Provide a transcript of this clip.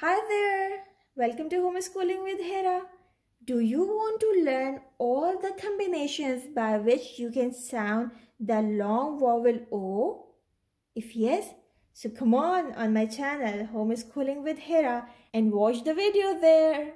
Hi there! Welcome to Homeschooling with Hera. Do you want to learn all the combinations by which you can sound the long vowel O? If yes, so come on on my channel Homeschooling with Hera and watch the video there.